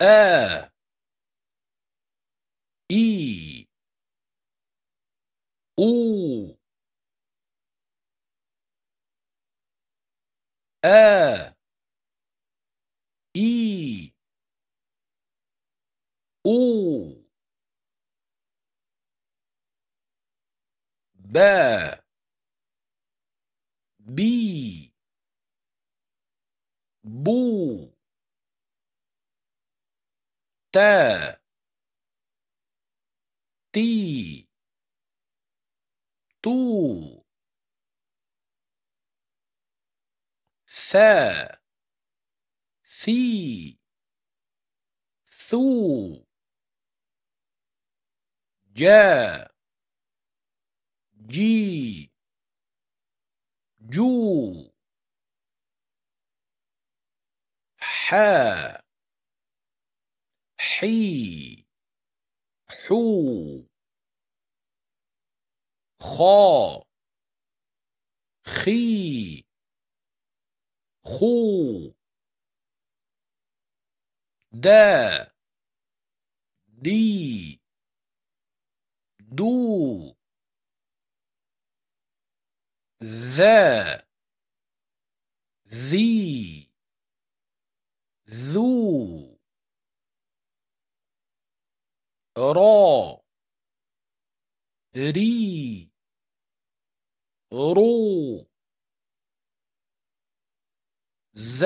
a é. i u a i u b bi bu تا تي تو ثا ثي ثو جا جي جو حا حي حو خا خي خو دا دي دو ذا ذي را ري رو ز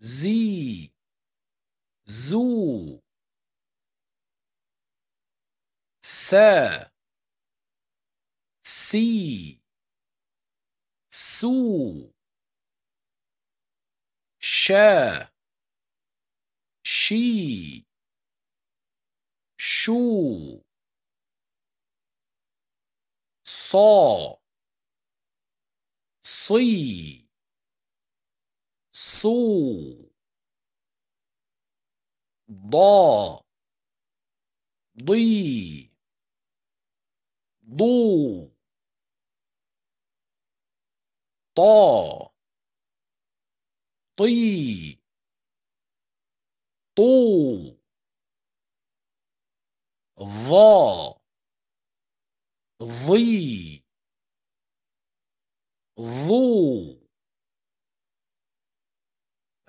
زي زو س سي سو ش شي 数、扫、碎、搜、打、滴、堵、打、滴、堵。ظا ظي ظو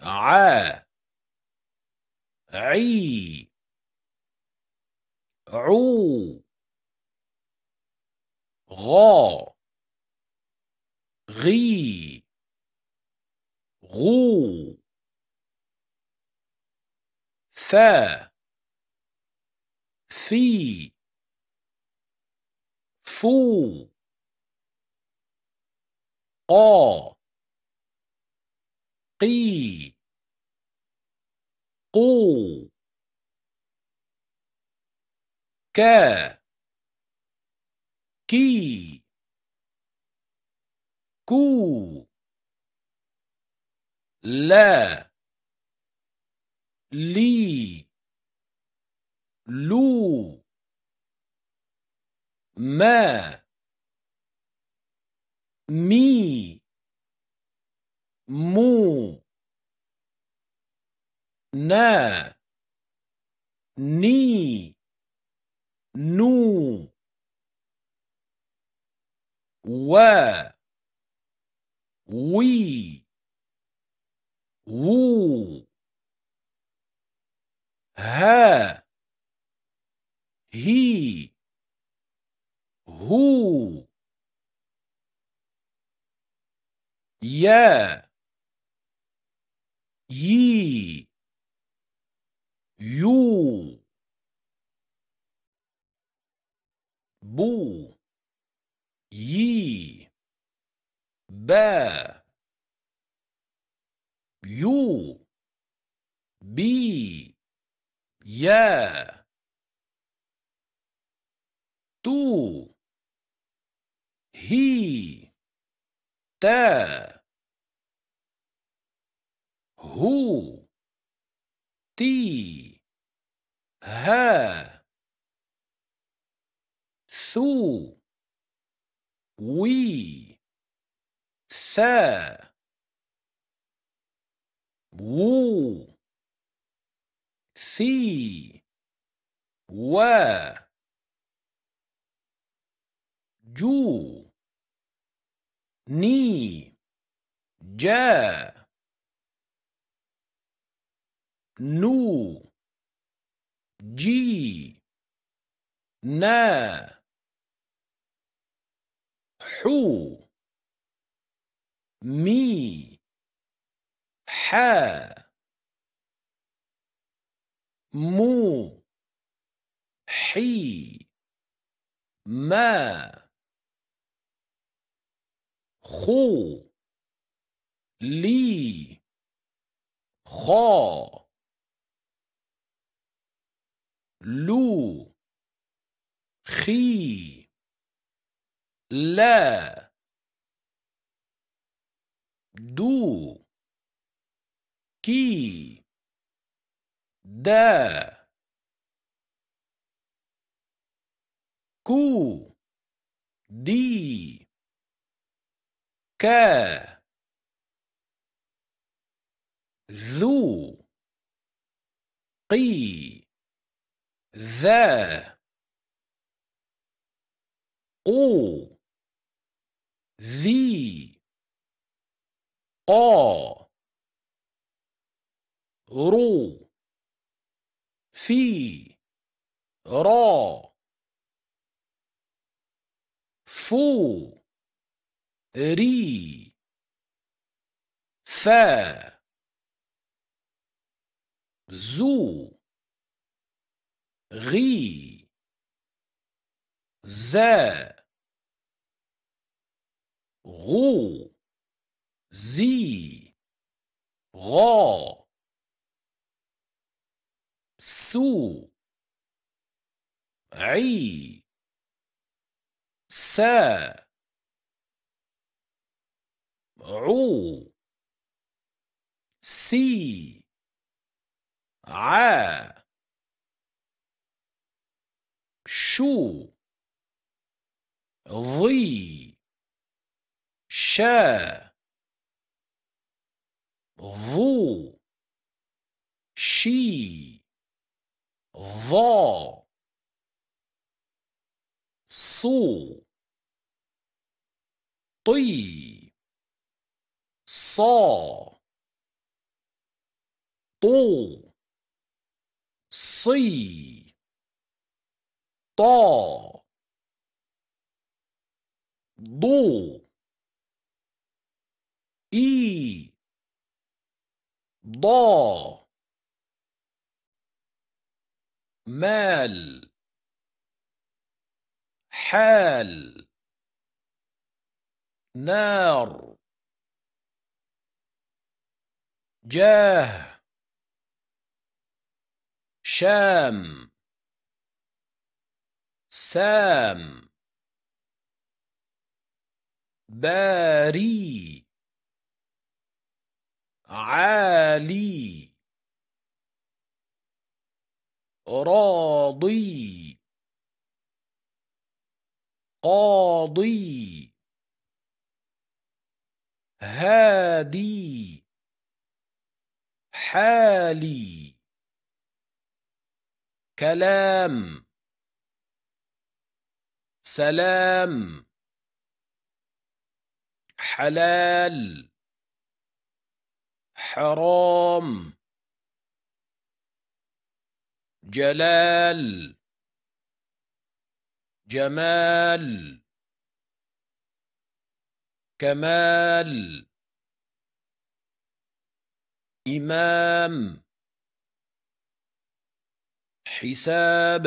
ع عي عو غا غي غو ثا في فو قا قي قو كا كي كو لا لي لو ما مي مو نا ني نو و وي وو ها he, who, yeah, ye, you, boo, ye, bear, you, be, yeah tu, he, The. who, The. Her. su, we, se, wu, see, where, جو ني جا نو جي نا حو مي حا مو حي ما خو لي خا لو خي لا دو كي دا كو دي ك ذو قي ذا قو ذي قا رو في را فو ري فا زو غي زا غو زي غا سو عي سا عو سي ع شو ضي شا ضو شي ضا صو طي ص طو صي طا ضو إي ضا مال حال نار جاه شام سام باري عالي راضي قاضي هادي حالي كلام سلام حلال حرام جلال جمال كمال إمام حساب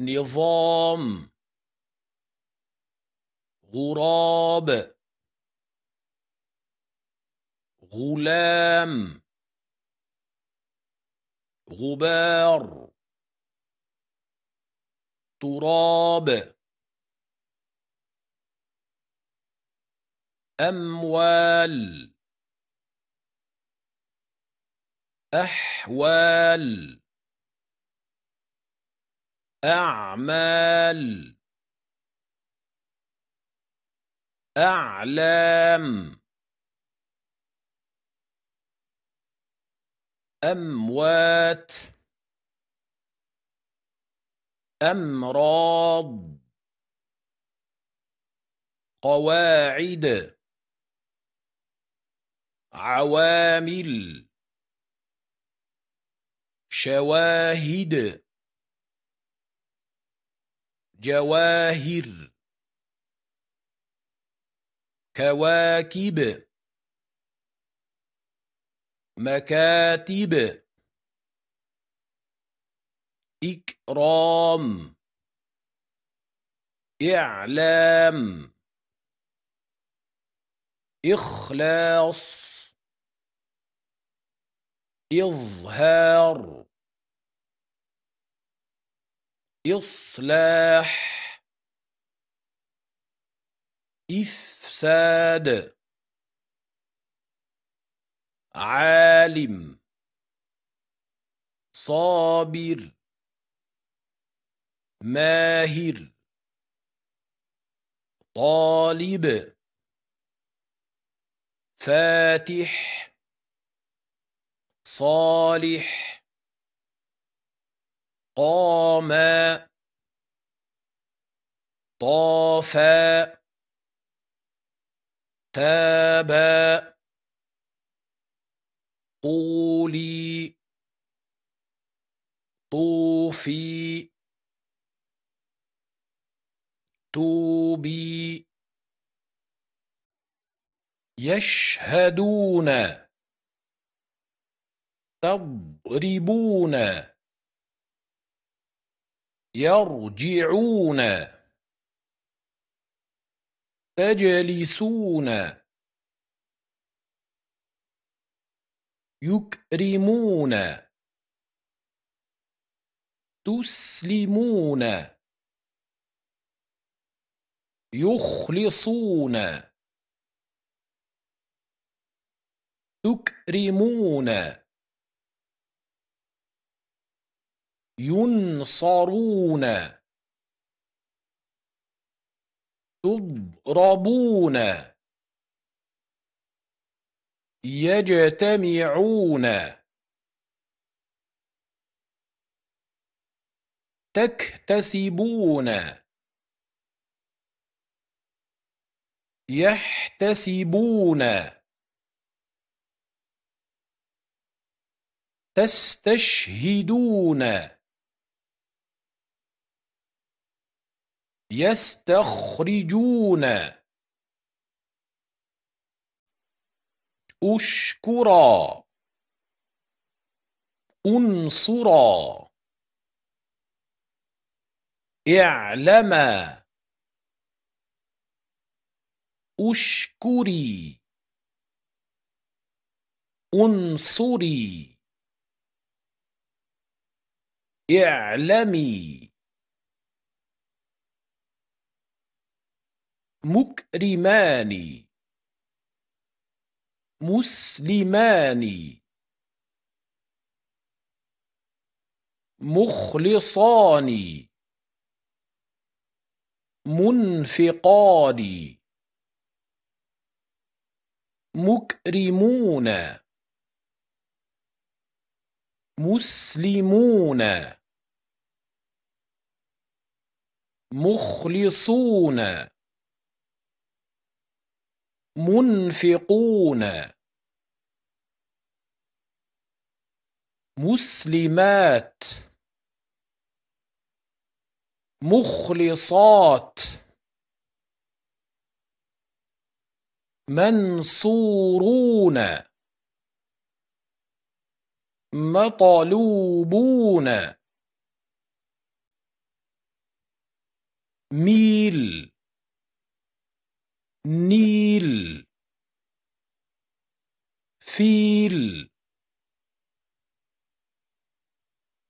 نظام غراب غلام غبار تراب أموال أحوال أعمال أعلام أموات أمراض قواعد عوامل شواهد جواهر كواكب مكاتب إكرام إعلام إخلاص إظهار إصلاح إفساد عالم صابر ماهر طالب فاتح صالح قاما طافا تابا قولي طوفي توبي يشهدون تضربون يرجعون تجلسون يكرمون تسلمون يخلصون تكرمون ينصرون تضربون يجتمعون تكتسبون يحتسبون تستشهدون يستخرجون أشكرا أنصرا اعلما أشكري أنصري اعلمي مكرمان مسلمان مخلصان منفقان مكرمون مسلمون مخلصون منفقون مسلمات مخلصات منصورون مطلوبون ميل نيل فيل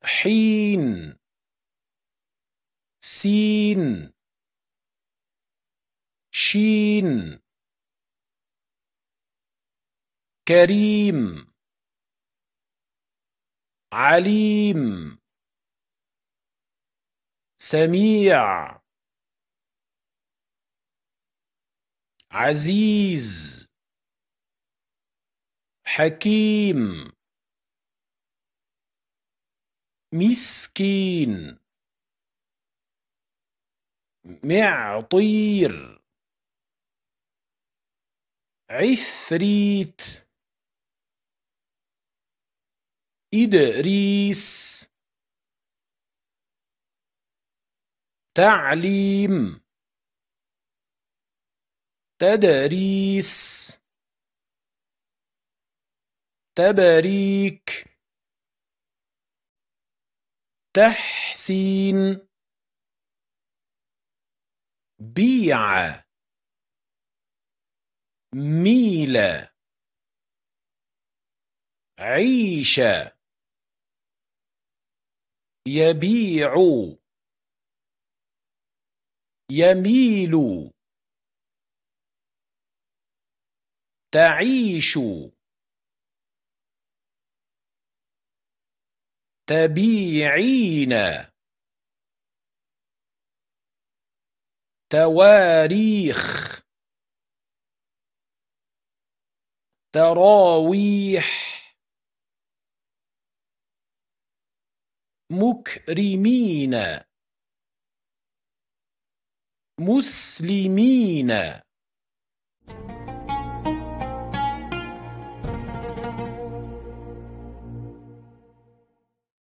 حين سين شين كريم عليم سميع عزيز حكيم مسكين معطير عفريت إدريس تعليم تدريس تباريك تحسين بيع ميل عيشة يبيع يميل تعيش تبيعين تواريخ تراويح مكرمين مسلمين